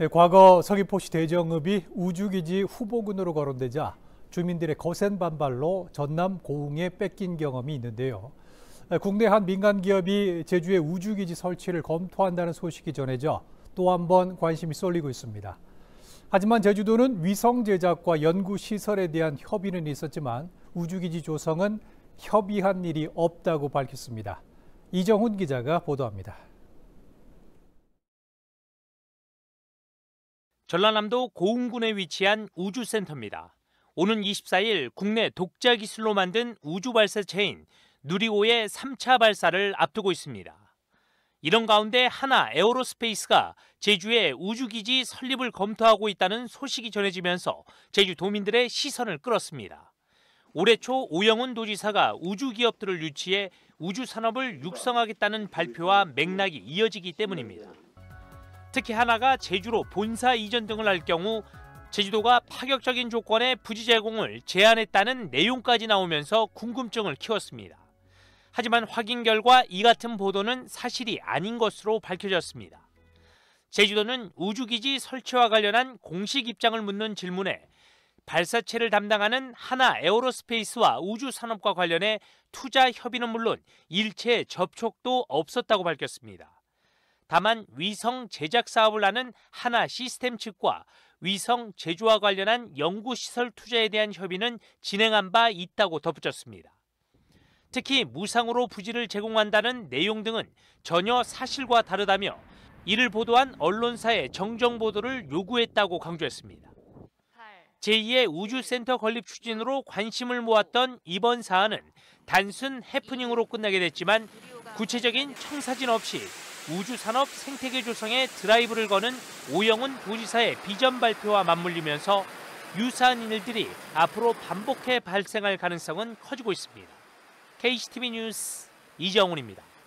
네, 과거 서귀포시 대정읍이 우주기지 후보군으로 거론되자 주민들의 거센 반발로 전남 고흥에 뺏긴 경험이 있는데요. 네, 국내 한 민간 기업이 제주에 우주기지 설치를 검토한다는 소식이 전해져 또 한번 관심이 쏠리고 있습니다. 하지만 제주도는 위성 제작과 연구 시설에 대한 협의는 있었지만 우주기지 조성은 협의한 일이 없다고 밝혔습니다. 이정훈 기자가 보도합니다. 전라남도 고흥군에 위치한 우주센터입니다. 오는 24일 국내 독자 기술로 만든 우주 발사 체인 누리호의 3차 발사를 앞두고 있습니다. 이런 가운데 하나 에어로스페이스가 제주에 우주기지 설립을 검토하고 있다는 소식이 전해지면서 제주도민들의 시선을 끌었습니다. 올해 초 오영훈 도지사가 우주기업들을 유치해 우주산업을 육성하겠다는 발표와 맥락이 이어지기 때문입니다. 특히 하나가 제주로 본사 이전 등을 할 경우 제주도가 파격적인 조건의 부지 제공을 제안했다는 내용까지 나오면서 궁금증을 키웠습니다. 하지만 확인 결과 이 같은 보도는 사실이 아닌 것으로 밝혀졌습니다. 제주도는 우주기지 설치와 관련한 공식 입장을 묻는 질문에 발사체를 담당하는 하나 에어로스페이스와 우주산업과 관련해 투자 협의는 물론 일체 접촉도 없었다고 밝혔습니다. 다만 위성 제작 사업을 하는 하나 시스템 측과 위성 제조와 관련한 연구시설 투자에 대한 협의는 진행한 바 있다고 덧붙였습니다. 특히 무상으로 부지를 제공한다는 내용 등은 전혀 사실과 다르다며 이를 보도한 언론사에 정정 보도를 요구했다고 강조했습니다. 제2의 우주센터 건립 추진으로 관심을 모았던 이번 사안은 단순 해프닝으로 끝나게 됐지만 구체적인 청사진 없이 우주산업 생태계 조성에 드라이브를 거는 오영훈 도지사의 비전 발표와 맞물리면서 유사한 일들이 앞으로 반복해 발생할 가능성은 커지고 있습니다. KCTV 뉴스 이정훈입니다.